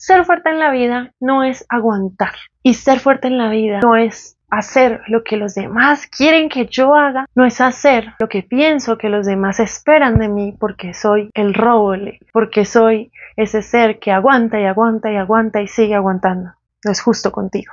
Ser fuerte en la vida no es aguantar y ser fuerte en la vida no es hacer lo que los demás quieren que yo haga, no es hacer lo que pienso que los demás esperan de mí porque soy el roble, porque soy ese ser que aguanta y aguanta y aguanta y sigue aguantando. No es justo contigo.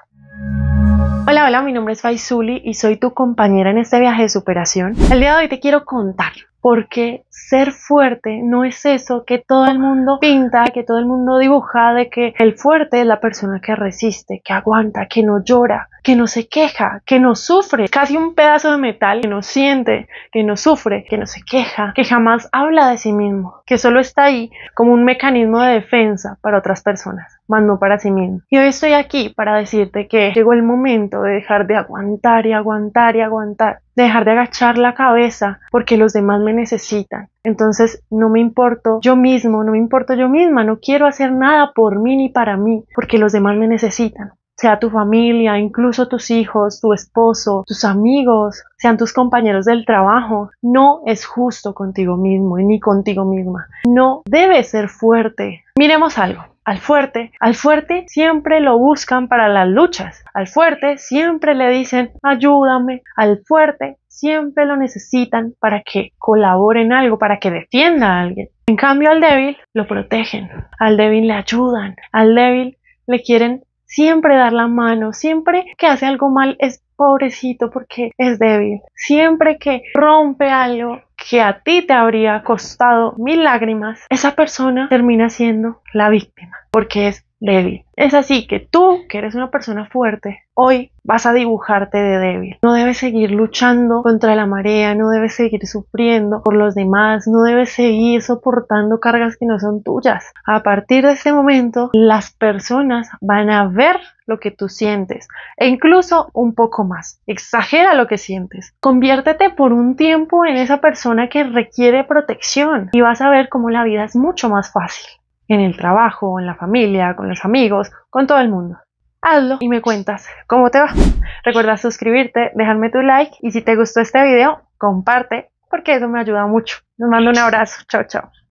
Hola, hola, mi nombre es Faizuli y soy tu compañera en este viaje de superación. El día de hoy te quiero contar porque ser fuerte no es eso que todo el mundo pinta, que todo el mundo dibuja, de que el fuerte es la persona que resiste, que aguanta, que no llora, que no se queja, que no sufre, casi un pedazo de metal que no siente, que no sufre, que no se queja, que jamás habla de sí mismo, que solo está ahí como un mecanismo de defensa para otras personas, más no para sí mismo. Y hoy estoy aquí para decirte que llegó el momento de dejar de aguantar y aguantar y aguantar dejar de agachar la cabeza porque los demás me necesitan. Entonces no me importo yo mismo, no me importo yo misma, no quiero hacer nada por mí ni para mí porque los demás me necesitan sea tu familia, incluso tus hijos, tu esposo, tus amigos, sean tus compañeros del trabajo, no es justo contigo mismo y ni contigo misma. No debes ser fuerte. Miremos algo. Al fuerte, al fuerte siempre lo buscan para las luchas. Al fuerte siempre le dicen ayúdame. Al fuerte siempre lo necesitan para que colaboren algo, para que defienda a alguien. En cambio al débil lo protegen, al débil le ayudan, al débil le quieren siempre dar la mano, siempre que hace algo mal es pobrecito porque es débil, siempre que rompe algo que a ti te habría costado mil lágrimas, esa persona termina siendo la víctima, porque es débil. Es así que tú, que eres una persona fuerte, hoy vas a dibujarte de débil. No debes seguir luchando contra la marea, no debes seguir sufriendo por los demás, no debes seguir soportando cargas que no son tuyas. A partir de este momento, las personas van a ver lo que tú sientes e incluso un poco más. Exagera lo que sientes. Conviértete por un tiempo en esa persona que requiere protección y vas a ver cómo la vida es mucho más fácil en el trabajo, en la familia, con los amigos, con todo el mundo. Hazlo y me cuentas cómo te va. Recuerda suscribirte, dejarme tu like y si te gustó este video, comparte porque eso me ayuda mucho. Nos mando un abrazo. Chao, chao.